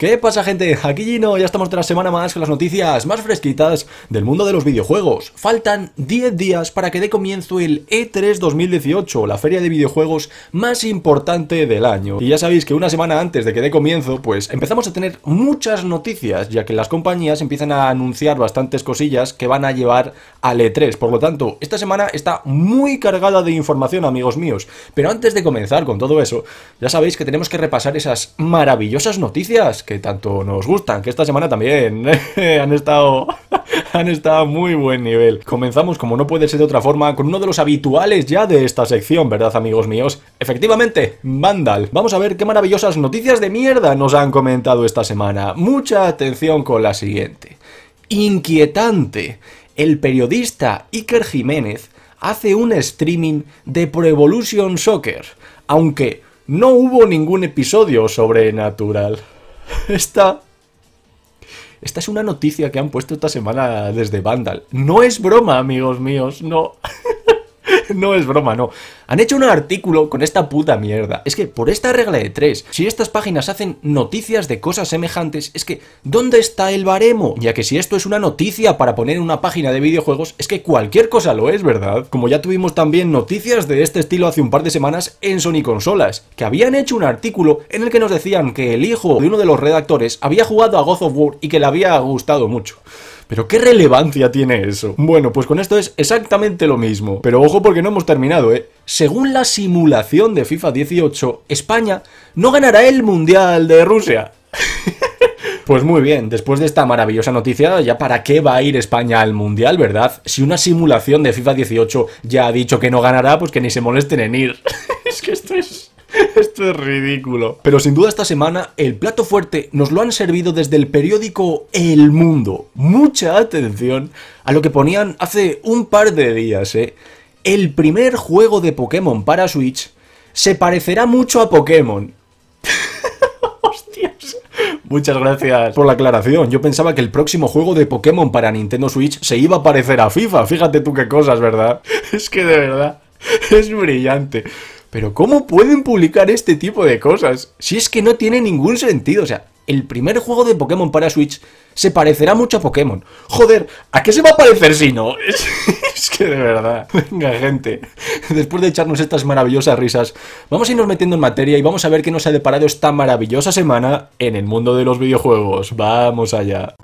¿Qué pasa gente? Aquí Gino, ya estamos la semana más con las noticias más fresquitas del mundo de los videojuegos. Faltan 10 días para que dé comienzo el E3 2018, la feria de videojuegos más importante del año. Y ya sabéis que una semana antes de que dé comienzo, pues empezamos a tener muchas noticias, ya que las compañías empiezan a anunciar bastantes cosillas que van a llevar al E3. Por lo tanto, esta semana está muy cargada de información, amigos míos. Pero antes de comenzar con todo eso, ya sabéis que tenemos que repasar esas maravillosas noticias que tanto nos gustan, que esta semana también ¿eh? han estado han estado muy buen nivel. Comenzamos como no puede ser de otra forma con uno de los habituales ya de esta sección, ¿verdad, amigos míos? Efectivamente, Vandal. Vamos a ver qué maravillosas noticias de mierda nos han comentado esta semana. Mucha atención con la siguiente. Inquietante. El periodista Iker Jiménez hace un streaming de Pro Evolution Soccer, aunque no hubo ningún episodio sobrenatural. Esta. Esta es una noticia que han puesto esta semana desde Vandal. No es broma, amigos míos, no. no es broma, no. Han hecho un artículo con esta puta mierda. Es que por esta regla de tres, si estas páginas hacen noticias de cosas semejantes, es que ¿dónde está el baremo? Ya que si esto es una noticia para poner en una página de videojuegos, es que cualquier cosa lo es, ¿verdad? Como ya tuvimos también noticias de este estilo hace un par de semanas en Sony Consolas, que habían hecho un artículo en el que nos decían que el hijo de uno de los redactores había jugado a God of War y que le había gustado mucho. Pero ¿qué relevancia tiene eso? Bueno, pues con esto es exactamente lo mismo. Pero ojo porque no hemos terminado, ¿eh? Según la simulación de FIFA 18, España no ganará el Mundial de Rusia. Pues muy bien, después de esta maravillosa noticia, ya para qué va a ir España al Mundial, ¿verdad? Si una simulación de FIFA 18 ya ha dicho que no ganará, pues que ni se molesten en ir. es que esto es... Esto es ridículo. Pero sin duda esta semana el plato fuerte nos lo han servido desde el periódico El Mundo. Mucha atención a lo que ponían hace un par de días, ¿eh? El primer juego de Pokémon para Switch se parecerá mucho a Pokémon. Hostias. Muchas gracias por la aclaración. Yo pensaba que el próximo juego de Pokémon para Nintendo Switch se iba a parecer a FIFA. Fíjate tú qué cosas, ¿verdad? Es que de verdad es brillante. Pero ¿cómo pueden publicar este tipo de cosas? Si es que no tiene ningún sentido, o sea, el primer juego de Pokémon para Switch se parecerá mucho a Pokémon. Joder, ¿a qué se va a parecer si no? Es, que de verdad. Venga, gente. Después de echarnos estas maravillosas risas, vamos a irnos metiendo en materia y vamos a ver qué nos ha deparado esta maravillosa semana en el mundo de los videojuegos. Vamos allá.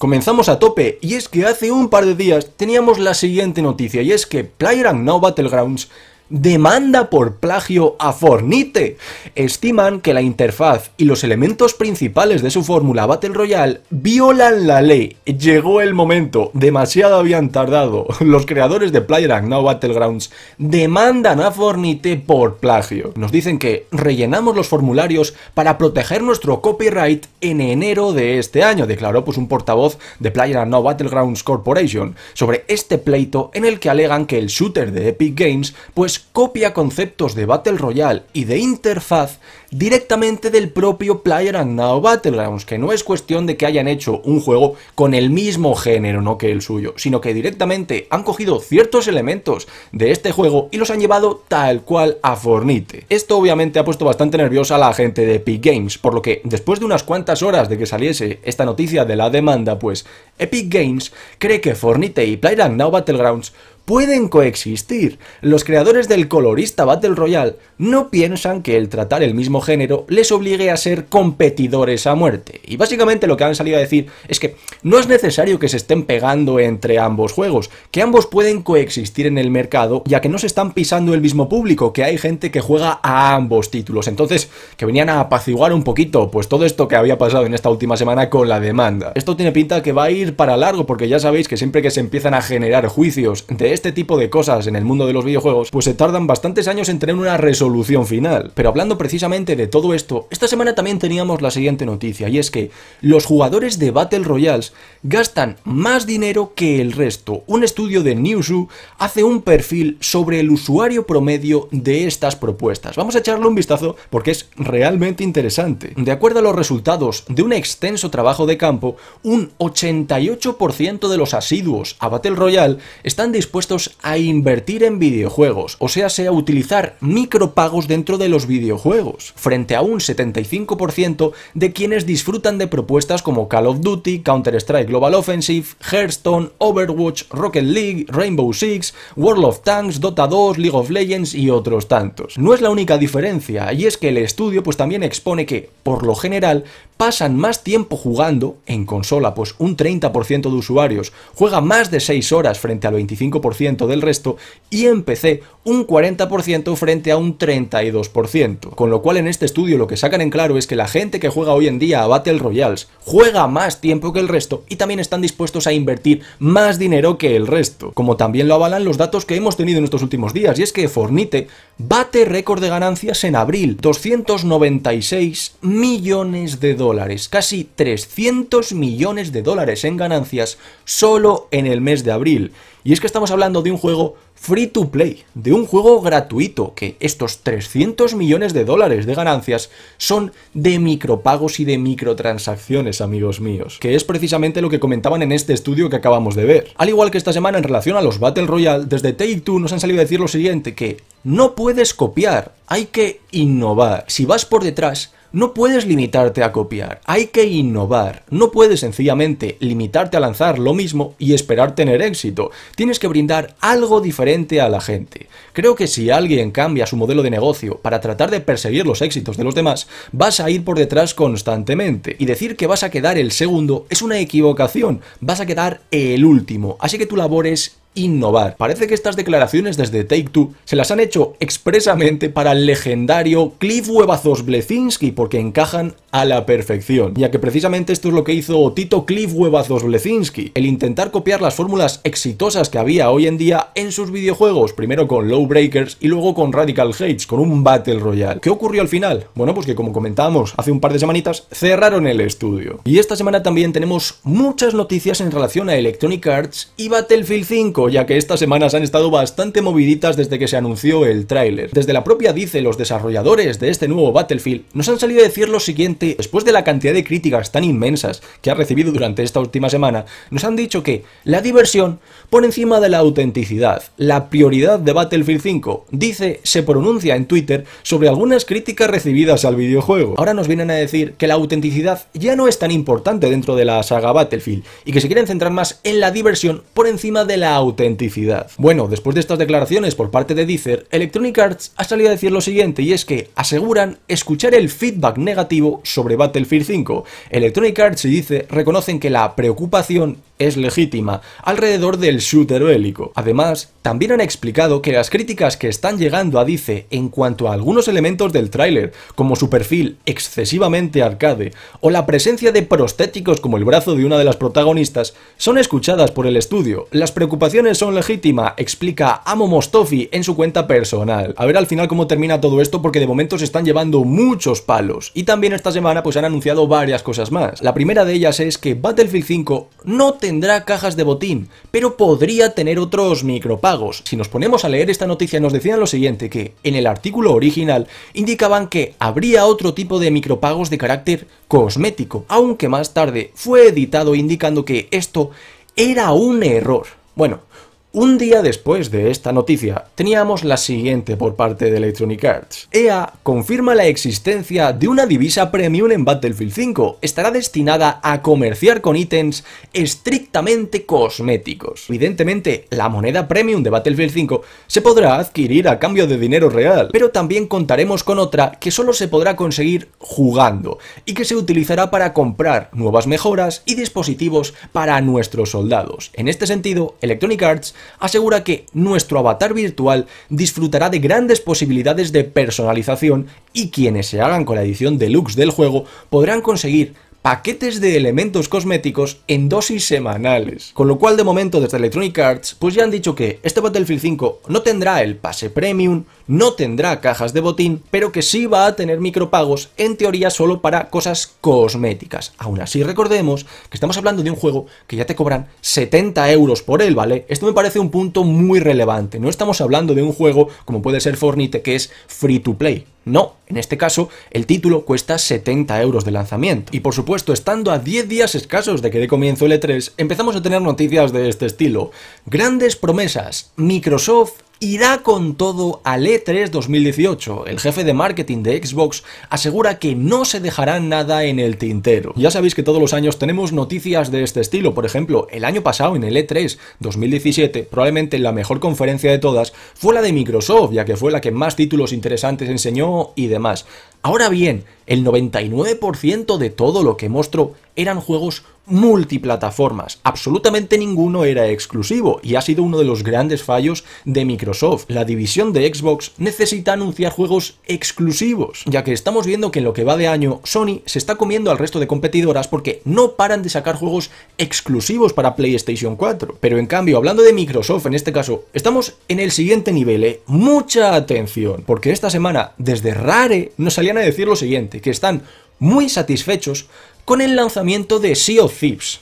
Comenzamos a tope, y es que hace un par de días teníamos la siguiente noticia, y es que PlayerUnknown Battlegrounds demanda por plagio a Fornite. Estiman que la interfaz y los elementos principales de su fórmula Battle Royale violan la ley. Llegó el momento, demasiado habían tardado. Los creadores de Playerunknown Battlegrounds demandan a Fornite por plagio. Nos dicen que rellenamos los formularios para proteger nuestro copyright en enero de este año, declaró pues un portavoz de Playerunknown Battlegrounds Corporation sobre este pleito en el que alegan que el shooter de Epic Games pues copia conceptos de Battle Royale y de interfaz directamente del propio Player Now Battlegrounds, que no es cuestión de que hayan hecho un juego con el mismo género no que el suyo, sino que directamente han cogido ciertos elementos de este juego y los han llevado tal cual a Fornite. Esto obviamente ha puesto bastante nerviosa a la gente de Epic Games, por lo que después de unas cuantas horas de que saliese esta noticia de la demanda, pues Epic Games cree que Fornite y Player Now Battlegrounds pueden coexistir. Los creadores del colorista Battle Royale no piensan que el tratar el mismo género les obligue a ser competidores a muerte. Y básicamente lo que han salido a decir es que no es necesario que se estén pegando entre ambos juegos, que ambos pueden coexistir en el mercado ya que no se están pisando el mismo público, que hay gente que juega a ambos títulos. Entonces, que venían a apaciguar un poquito pues todo esto que había pasado en esta última semana con la demanda. Esto tiene pinta que va a ir para largo porque ya sabéis que siempre que se empiezan a generar juicios de este este tipo de cosas en el mundo de los videojuegos, pues se tardan bastantes años en tener una resolución final. Pero hablando precisamente de todo esto, esta semana también teníamos la siguiente noticia, y es que los jugadores de Battle Royales gastan más dinero que el resto. Un estudio de Newzoo hace un perfil sobre el usuario promedio de estas propuestas. Vamos a echarle un vistazo porque es realmente interesante. De acuerdo a los resultados de un extenso trabajo de campo, un 88% de los asiduos a Battle Royale están dispuestos a invertir en videojuegos, o sea, sea utilizar micropagos dentro de los videojuegos, frente a un 75% de quienes disfrutan de propuestas como Call of Duty, Counter-Strike Global Offensive, Hearthstone, Overwatch, Rocket League, Rainbow Six, World of Tanks, Dota 2, League of Legends y otros tantos. No es la única diferencia, y es que el estudio pues también expone que, por lo general, pasan más tiempo jugando en consola, pues un 30% de usuarios juega más de 6 horas frente al 25% del resto y en PC un 40% frente a un 32%. Con lo cual en este estudio lo que sacan en claro es que la gente que juega hoy en día a Battle Royales juega más tiempo que el resto y también están dispuestos a invertir más dinero que el resto, como también lo avalan los datos que hemos tenido en estos últimos días, y es que Fornite bate récord de ganancias en abril, 296 millones de dólares casi 300 millones de dólares en ganancias solo en el mes de abril. Y es que estamos hablando de un juego free to play, de un juego gratuito, que estos 300 millones de dólares de ganancias son de micropagos y de microtransacciones, amigos míos, que es precisamente lo que comentaban en este estudio que acabamos de ver. Al igual que esta semana en relación a los Battle Royale, desde Take-Two nos han salido a decir lo siguiente, que no puedes copiar, hay que innovar. Si vas por detrás, no puedes limitarte a copiar, hay que innovar. No puedes sencillamente limitarte a lanzar lo mismo y esperar tener éxito. Tienes que brindar algo diferente a la gente. Creo que si alguien cambia su modelo de negocio para tratar de perseguir los éxitos de los demás, vas a ir por detrás constantemente. Y decir que vas a quedar el segundo es una equivocación, vas a quedar el último. Así que tu labor es innovar. Parece que estas declaraciones desde Take Two se las han hecho expresamente para el legendario Cliff Huevazos porque encajan a la perfección, ya que precisamente esto es lo que hizo Tito Cliff Huevazos el intentar copiar las fórmulas exitosas que había hoy en día en sus videojuegos, primero con Low Breakers y luego con Radical Hates, con un Battle Royale. ¿Qué ocurrió al final? Bueno, pues que como comentábamos hace un par de semanitas, cerraron el estudio. Y esta semana también tenemos muchas noticias en relación a Electronic Arts y Battlefield 5, ya que estas semanas han estado bastante moviditas desde que se anunció el tráiler. Desde la propia dice los desarrolladores de este nuevo Battlefield nos han salido a decir lo siguiente, después de la cantidad de críticas tan inmensas que ha recibido durante esta última semana, nos han dicho que la diversión por encima de la autenticidad, la prioridad de Battlefield 5, dice, se pronuncia en Twitter sobre algunas críticas recibidas al videojuego. Ahora nos vienen a decir que la autenticidad ya no es tan importante dentro de la saga Battlefield y que se quieren centrar más en la diversión por encima de la autenticidad autenticidad. Bueno, después de estas declaraciones por parte de Deezer, Electronic Arts ha salido a decir lo siguiente y es que aseguran escuchar el feedback negativo sobre Battlefield 5. Electronic Arts y Dice reconocen que la preocupación es legítima alrededor del shooter bélico. Además, también han explicado que las críticas que están llegando a Dice en cuanto a algunos elementos del tráiler, como su perfil excesivamente arcade o la presencia de prostéticos como el brazo de una de las protagonistas, son escuchadas por el estudio. Las preocupaciones son legítima explica Amo Mostofi en su cuenta personal. A ver al final cómo termina todo esto porque de momento se están llevando muchos palos. Y también esta semana pues han anunciado varias cosas más. La primera de ellas es que Battlefield 5 no tendrá cajas de botín, pero podría tener otros micropagos. Si nos ponemos a leer esta noticia nos decían lo siguiente, que en el artículo original indicaban que habría otro tipo de micropagos de carácter cosmético, aunque más tarde fue editado indicando que esto era un error. Bueno, un día después de esta noticia, teníamos la siguiente por parte de Electronic Arts. EA confirma la existencia de una divisa premium en Battlefield 5. Estará destinada a comerciar con ítems estrictamente cosméticos. Evidentemente, la moneda premium de Battlefield 5 se podrá adquirir a cambio de dinero real, pero también contaremos con otra que solo se podrá conseguir jugando y que se utilizará para comprar nuevas mejoras y dispositivos para nuestros soldados. En este sentido, Electronic Arts asegura que nuestro avatar virtual disfrutará de grandes posibilidades de personalización y quienes se hagan con la edición deluxe del juego podrán conseguir paquetes de elementos cosméticos en dosis semanales. Con lo cual de momento desde Electronic Arts pues ya han dicho que este Battlefield 5 no tendrá el pase premium, no tendrá cajas de botín, pero que sí va a tener micropagos, en teoría solo para cosas cosméticas. Aún así, recordemos que estamos hablando de un juego que ya te cobran 70 euros por él, ¿vale? Esto me parece un punto muy relevante. No estamos hablando de un juego como puede ser Fortnite, que es free to play. No, en este caso el título cuesta 70 euros de lanzamiento. Y por supuesto, estando a 10 días escasos de que dé comienzo el E3, empezamos a tener noticias de este estilo. Grandes promesas. Microsoft irá con todo al E3 2018. El jefe de marketing de Xbox asegura que no se dejará nada en el tintero. Ya sabéis que todos los años tenemos noticias de este estilo. Por ejemplo, el año pasado en el E3 2017, probablemente la mejor conferencia de todas, fue la de Microsoft, ya que fue la que más títulos interesantes enseñó y demás. Ahora bien, el 99% de todo lo que mostró eran juegos multiplataformas. Absolutamente ninguno era exclusivo y ha sido uno de los grandes fallos de Microsoft. La división de Xbox necesita anunciar juegos exclusivos, ya que estamos viendo que en lo que va de año Sony se está comiendo al resto de competidoras porque no paran de sacar juegos exclusivos para PlayStation 4. Pero en cambio, hablando de Microsoft en este caso, estamos en el siguiente nivel, ¿eh? mucha atención, porque esta semana desde Rare nos salió a decir lo siguiente, que están muy satisfechos con el lanzamiento de Sea of Thieves,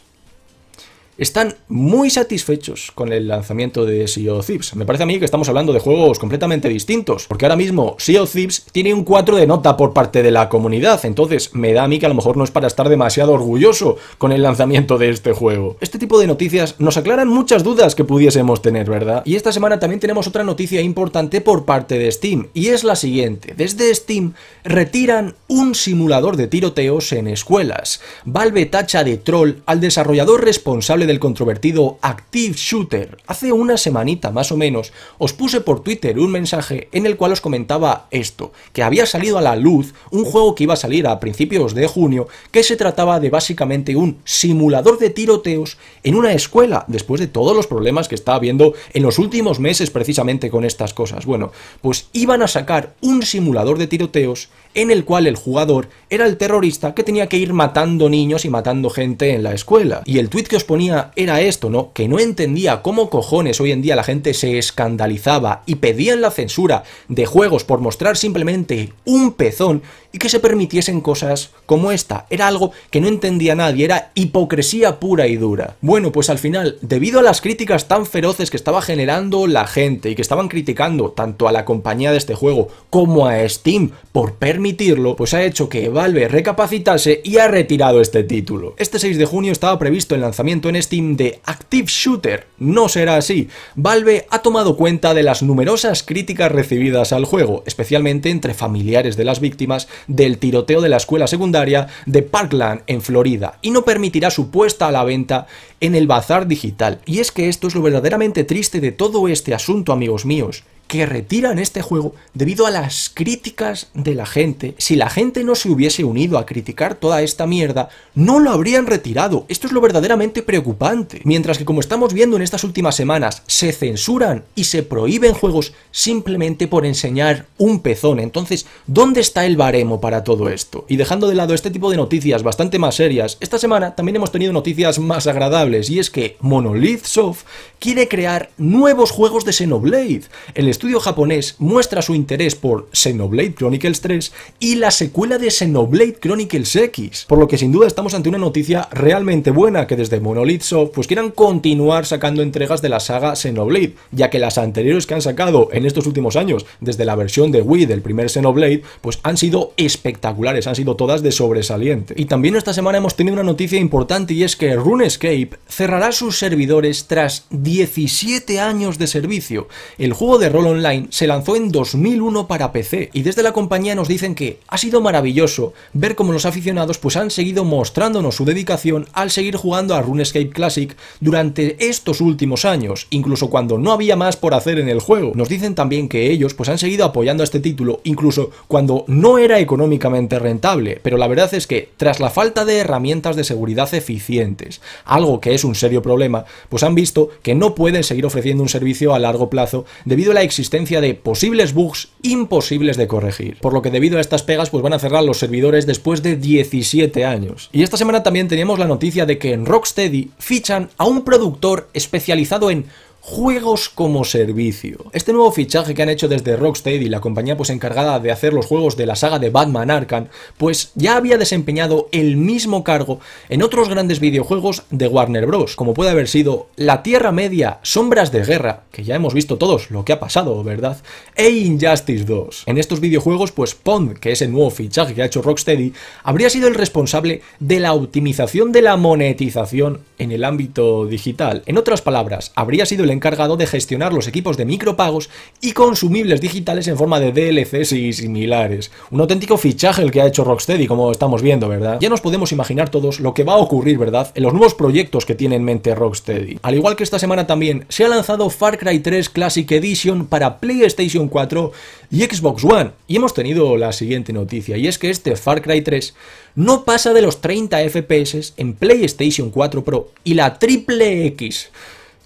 están muy satisfechos con el lanzamiento de Sea of Thieves. Me parece a mí que estamos hablando de juegos completamente distintos, porque ahora mismo Sea of Thieves tiene un 4 de nota por parte de la comunidad, entonces me da a mí que a lo mejor no es para estar demasiado orgulloso con el lanzamiento de este juego. Este tipo de noticias nos aclaran muchas dudas que pudiésemos tener, ¿verdad? Y esta semana también tenemos otra noticia importante por parte de Steam, y es la siguiente. Desde Steam retiran un simulador de tiroteos en escuelas. Valve tacha de troll al desarrollador responsable del controvertido Active Shooter. Hace una semanita más o menos os puse por Twitter un mensaje en el cual os comentaba esto, que había salido a la luz un juego que iba a salir a principios de junio, que se trataba de básicamente un simulador de tiroteos en una escuela, después de todos los problemas que está habiendo en los últimos meses precisamente con estas cosas. Bueno, pues iban a sacar un simulador de tiroteos en el cual el jugador era el terrorista que tenía que ir matando niños y matando gente en la escuela. Y el tweet que os ponía era esto, ¿no? Que no entendía cómo cojones hoy en día la gente se escandalizaba y pedían la censura de juegos por mostrar simplemente un pezón y que se permitiesen cosas como esta. Era algo que no entendía nadie, era hipocresía pura y dura. Bueno, pues al final, debido a las críticas tan feroces que estaba generando la gente y que estaban criticando tanto a la compañía de este juego como a Steam por permitirlo, pues ha hecho que Valve recapacitase y ha retirado este título. Este 6 de junio estaba previsto el lanzamiento en Steam de Active Shooter. No será así. Valve ha tomado cuenta de las numerosas críticas recibidas al juego, especialmente entre familiares de las víctimas del tiroteo de la escuela secundaria de Parkland en Florida, y no permitirá su puesta a la venta en el bazar digital. Y es que esto es lo verdaderamente triste de todo este asunto, amigos míos que retiran este juego debido a las críticas de la gente. Si la gente no se hubiese unido a criticar toda esta mierda, no lo habrían retirado. Esto es lo verdaderamente preocupante. Mientras que como estamos viendo en estas últimas semanas, se censuran y se prohíben juegos simplemente por enseñar un pezón. Entonces, ¿dónde está el baremo para todo esto? Y dejando de lado este tipo de noticias bastante más serias, esta semana también hemos tenido noticias más agradables y es que Monolith Soft quiere crear nuevos juegos de Xenoblade. El estudio japonés muestra su interés por Xenoblade Chronicles 3 y la secuela de Xenoblade Chronicles X, por lo que sin duda estamos ante una noticia realmente buena que desde Monolith Soft pues quieran continuar sacando entregas de la saga Xenoblade, ya que las anteriores que han sacado en estos últimos años, desde la versión de Wii del primer Xenoblade, pues han sido espectaculares, han sido todas de sobresaliente. Y también esta semana hemos tenido una noticia importante y es que RuneScape cerrará sus servidores tras 17 años de servicio. El juego de rol Online se lanzó en 2001 para PC y desde la compañía nos dicen que ha sido maravilloso ver cómo los aficionados pues han seguido mostrándonos su dedicación al seguir jugando a RuneScape Classic durante estos últimos años, incluso cuando no había más por hacer en el juego. Nos dicen también que ellos pues han seguido apoyando a este título incluso cuando no era económicamente rentable, pero la verdad es que tras la falta de herramientas de seguridad eficientes, algo que es un serio problema, pues han visto que no pueden seguir ofreciendo un servicio a largo plazo debido a la existencia de posibles bugs imposibles de corregir, por lo que debido a estas pegas pues van a cerrar los servidores después de 17 años. Y esta semana también teníamos la noticia de que en Rocksteady fichan a un productor especializado en juegos como servicio. Este nuevo fichaje que han hecho desde Rocksteady, la compañía pues encargada de hacer los juegos de la saga de Batman Arkham, pues ya había desempeñado el mismo cargo en otros grandes videojuegos de Warner Bros, como puede haber sido La Tierra Media, Sombras de Guerra, que ya hemos visto todos lo que ha pasado, ¿verdad? E Injustice 2. En estos videojuegos, pues Pond, que es el nuevo fichaje que ha hecho Rocksteady, habría sido el responsable de la optimización de la monetización en el ámbito digital. En otras palabras, habría sido el encargado de gestionar los equipos de micropagos y consumibles digitales en forma de DLCs y similares. Un auténtico fichaje el que ha hecho Rocksteady, como estamos viendo, ¿verdad? Ya nos podemos imaginar todos lo que va a ocurrir, ¿verdad? En los nuevos proyectos que tiene en mente Rocksteady. Al igual que esta semana también se ha lanzado Far Cry 3 Classic Edition para PlayStation 4 y Xbox One. Y hemos tenido la siguiente noticia, y es que este Far Cry 3 no pasa de los 30 FPS en PlayStation 4 Pro y la triple X.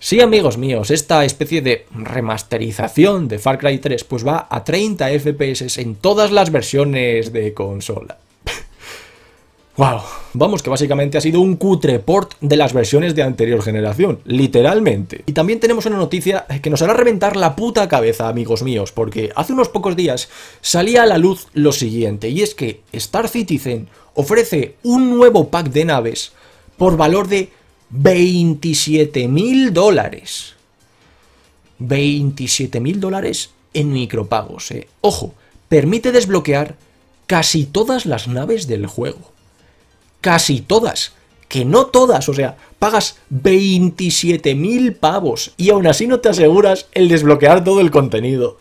Sí, amigos míos, esta especie de remasterización de Far Cry 3 pues va a 30 FPS en todas las versiones de consola. ¡Wow! Vamos, que básicamente ha sido un cutre port de las versiones de anterior generación, literalmente. Y también tenemos una noticia que nos hará reventar la puta cabeza, amigos míos, porque hace unos pocos días salía a la luz lo siguiente, y es que Star Citizen ofrece un nuevo pack de naves por valor de 27 mil dólares. 27 mil dólares en micropagos. Eh. Ojo, permite desbloquear casi todas las naves del juego. Casi todas. Que no todas, o sea, pagas 27.000 pavos y aún así no te aseguras el desbloquear todo el contenido.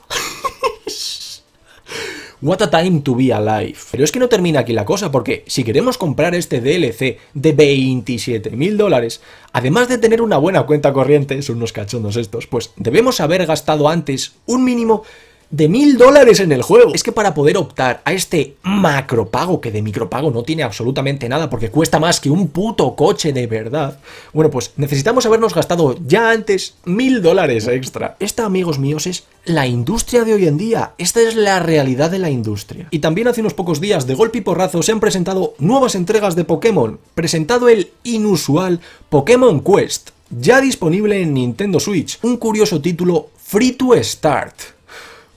What a Time to Be Alive. Pero es que no termina aquí la cosa, porque si queremos comprar este DLC de 27.000 dólares, además de tener una buena cuenta corriente, son unos cachondos estos, pues debemos haber gastado antes un mínimo de mil dólares en el juego. Es que para poder optar a este macropago, que de micropago no tiene absolutamente nada porque cuesta más que un puto coche de verdad, bueno, pues necesitamos habernos gastado ya antes mil dólares extra. Esta, amigos míos, es la industria de hoy en día. Esta es la realidad de la industria. Y también hace unos pocos días, de golpe y porrazo, se han presentado nuevas entregas de Pokémon, presentado el inusual Pokémon Quest. Ya disponible en Nintendo Switch, un curioso título free to start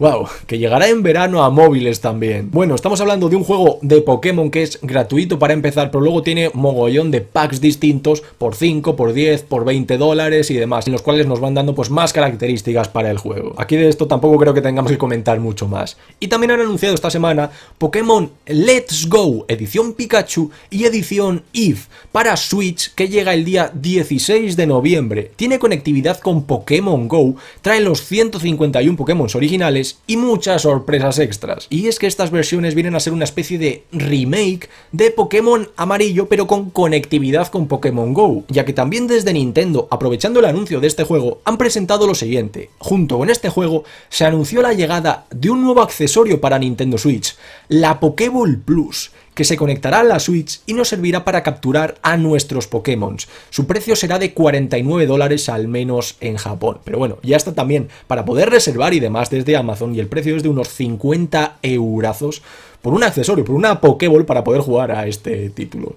Wow, que llegará en verano a móviles también. Bueno, estamos hablando de un juego de Pokémon que es gratuito para empezar, pero luego tiene mogollón de packs distintos por 5, por 10, por 20 dólares y demás, en los cuales nos van dando pues más características para el juego. Aquí de esto tampoco creo que tengamos que comentar mucho más. Y también han anunciado esta semana Pokémon Let's Go, edición Pikachu y edición Eve para Switch que llega el día 16 de noviembre. Tiene conectividad con Pokémon Go, trae los 151 Pokémon originales y muchas sorpresas extras. Y es que estas versiones vienen a ser una especie de remake de Pokémon amarillo pero con conectividad con Pokémon GO, ya que también desde Nintendo, aprovechando el anuncio de este juego, han presentado lo siguiente. Junto con este juego se anunció la llegada de un nuevo accesorio para Nintendo Switch, la Pokéball Plus, que se conectará a la Switch y nos servirá para capturar a nuestros Pokémon. Su precio será de 49 dólares al menos en Japón. Pero bueno, ya está también para poder reservar y demás desde Amazon y el precio es de unos 50 eurazos por un accesorio, por una Pokéball para poder jugar a este título.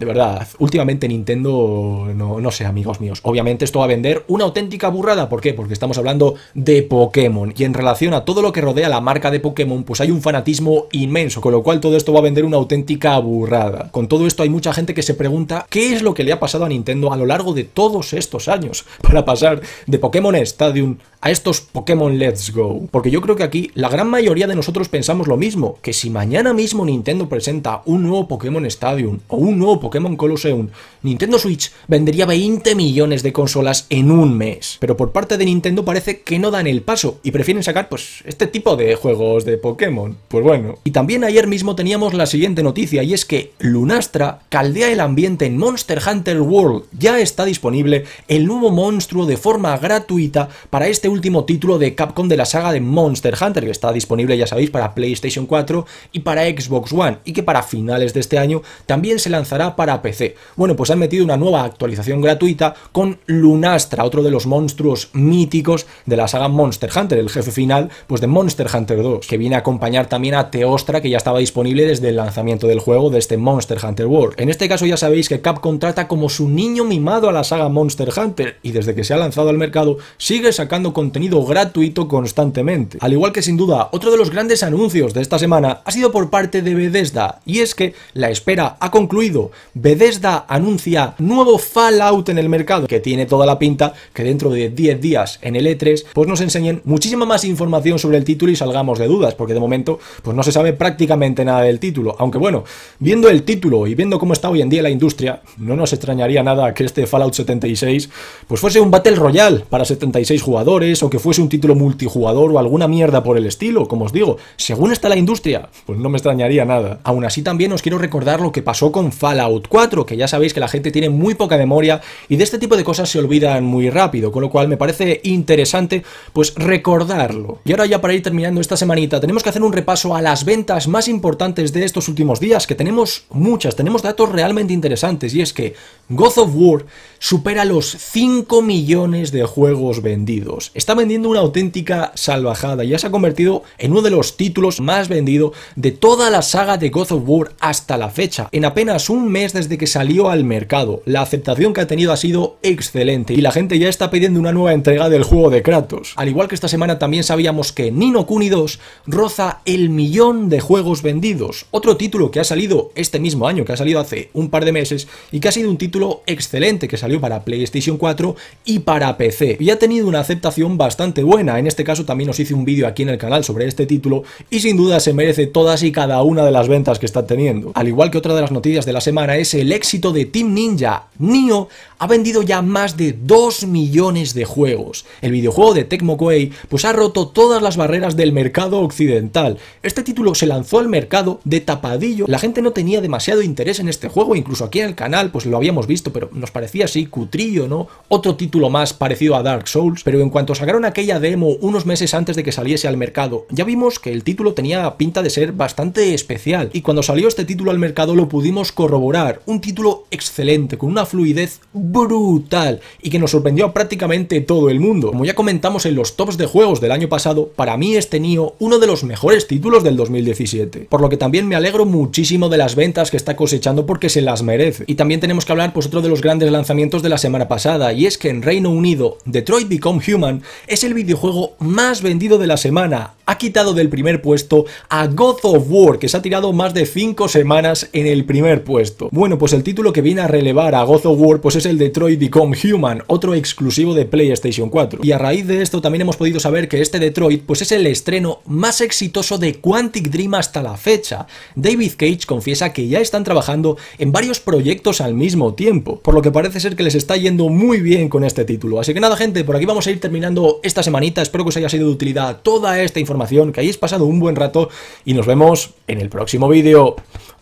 De verdad, últimamente Nintendo, no, no sé, amigos míos. Obviamente esto va a vender una auténtica burrada. ¿Por qué? Porque estamos hablando de Pokémon. Y en relación a todo lo que rodea la marca de Pokémon, pues hay un fanatismo inmenso. Con lo cual todo esto va a vender una auténtica burrada. Con todo esto hay mucha gente que se pregunta qué es lo que le ha pasado a Nintendo a lo largo de todos estos años para pasar de Pokémon Stadium a estos Pokémon Let's Go. Porque yo creo que aquí la gran mayoría de nosotros pensamos lo mismo. Que si mañana mismo Nintendo presenta un nuevo Pokémon Stadium o un nuevo Pokémon Pokémon Colosseum, Nintendo Switch vendería 20 millones de consolas en un mes. Pero por parte de Nintendo parece que no dan el paso y prefieren sacar pues este tipo de juegos de Pokémon. Pues bueno. Y también ayer mismo teníamos la siguiente noticia y es que Lunastra caldea el ambiente en Monster Hunter World. Ya está disponible el nuevo monstruo de forma gratuita para este último título de Capcom de la saga de Monster Hunter que está disponible ya sabéis para PlayStation 4 y para Xbox One y que para finales de este año también se lanzará para PC. Bueno, pues han metido una nueva actualización gratuita con Lunastra, otro de los monstruos míticos de la saga Monster Hunter, el jefe final pues, de Monster Hunter 2, que viene a acompañar también a Teostra, que ya estaba disponible desde el lanzamiento del juego de este Monster Hunter World. En este caso ya sabéis que Capcom trata como su niño mimado a la saga Monster Hunter, y desde que se ha lanzado al mercado sigue sacando contenido gratuito constantemente. Al igual que sin duda, otro de los grandes anuncios de esta semana ha sido por parte de Bethesda, y es que la espera ha concluido Bethesda anuncia nuevo Fallout en el mercado, que tiene toda la pinta que dentro de 10 días en el E3, pues nos enseñen muchísima más información sobre el título y salgamos de dudas, porque de momento, pues no se sabe prácticamente nada del título. Aunque bueno, viendo el título y viendo cómo está hoy en día la industria, no nos extrañaría nada que este Fallout 76, pues fuese un Battle Royale para 76 jugadores, o que fuese un título multijugador o alguna mierda por el estilo, como os digo. Según está la industria, pues no me extrañaría nada. Aún así también os quiero recordar lo que pasó con Fallout 4, que ya sabéis que la gente tiene muy poca memoria y de este tipo de cosas se olvidan muy rápido, con lo cual me parece interesante pues recordarlo. Y ahora ya para ir terminando esta semanita tenemos que hacer un repaso a las ventas más importantes de estos últimos días, que tenemos muchas, tenemos datos realmente interesantes y es que God of War supera los 5 millones de juegos vendidos. Está vendiendo una auténtica salvajada, ya se ha convertido en uno de los títulos más vendidos de toda la saga de God of War hasta la fecha. En apenas un mes desde que salió al mercado. La aceptación que ha tenido ha sido excelente y la gente ya está pidiendo una nueva entrega del juego de Kratos. Al igual que esta semana también sabíamos que Nino Kuni 2 roza el millón de juegos vendidos. Otro título que ha salido este mismo año, que ha salido hace un par de meses y que ha sido un título excelente que salió para PlayStation 4 y para PC. Y ha tenido una aceptación bastante buena. En este caso también os hice un vídeo aquí en el canal sobre este título y sin duda se merece todas y cada una de las ventas que está teniendo. Al igual que otra de las noticias de la semana, es el éxito de Team Ninja, Nio, ha vendido ya más de 2 millones de juegos. El videojuego de Tecmo Koei pues ha roto todas las barreras del mercado occidental. Este título se lanzó al mercado de tapadillo, la gente no tenía demasiado interés en este juego, incluso aquí en el canal pues lo habíamos visto, pero nos parecía así cutrillo, ¿no? Otro título más parecido a Dark Souls, pero en cuanto sacaron aquella demo unos meses antes de que saliese al mercado, ya vimos que el título tenía pinta de ser bastante especial, y cuando salió este título al mercado lo pudimos corroborar, un título excelente, con una fluidez brutal y que nos sorprendió a prácticamente todo el mundo. Como ya comentamos en los tops de juegos del año pasado, para mí este NIO uno de los mejores títulos del 2017, por lo que también me alegro muchísimo de las ventas que está cosechando porque se las merece. Y también tenemos que hablar pues otro de los grandes lanzamientos de la semana pasada y es que en Reino Unido Detroit Become Human es el videojuego más vendido de la semana, ha quitado del primer puesto a God of War, que se ha tirado más de 5 semanas en el primer puesto. Bueno, pues el título que viene a relevar a God of War pues es el Detroit Become Human, otro exclusivo de PlayStation 4. Y a raíz de esto también hemos podido saber que este Detroit pues es el estreno más exitoso de Quantic Dream hasta la fecha. David Cage confiesa que ya están trabajando en varios proyectos al mismo tiempo, por lo que parece ser que les está yendo muy bien con este título. Así que nada gente, por aquí vamos a ir terminando esta semanita, espero que os haya sido de utilidad toda esta información, que hayáis pasado un buen rato y nos vemos en el próximo vídeo.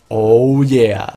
Oh yeah.